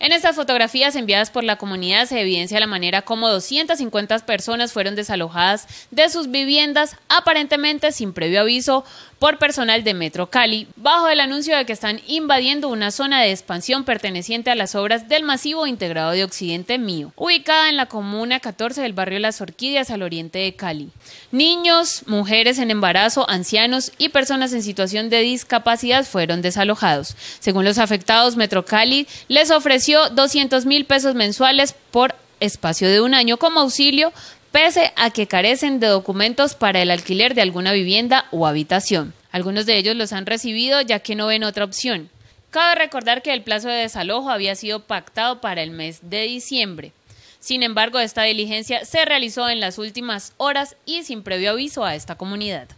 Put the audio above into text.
En estas fotografías enviadas por la comunidad se evidencia la manera como 250 personas fueron desalojadas de sus viviendas, aparentemente sin previo aviso, por personal de Metro Cali, bajo el anuncio de que están invadiendo una zona de expansión perteneciente a las obras del masivo integrado de Occidente Mío, ubicada en la comuna 14 del barrio Las Orquídeas al oriente de Cali. Niños, mujeres en embarazo, ancianos y personas en situación de discapacidad fueron desalojados. Según los afectados, Metro Cali les ofreció 200 mil pesos mensuales por espacio de un año como auxilio, pese a que carecen de documentos para el alquiler de alguna vivienda o habitación. Algunos de ellos los han recibido ya que no ven otra opción. Cabe recordar que el plazo de desalojo había sido pactado para el mes de diciembre. Sin embargo, esta diligencia se realizó en las últimas horas y sin previo aviso a esta comunidad.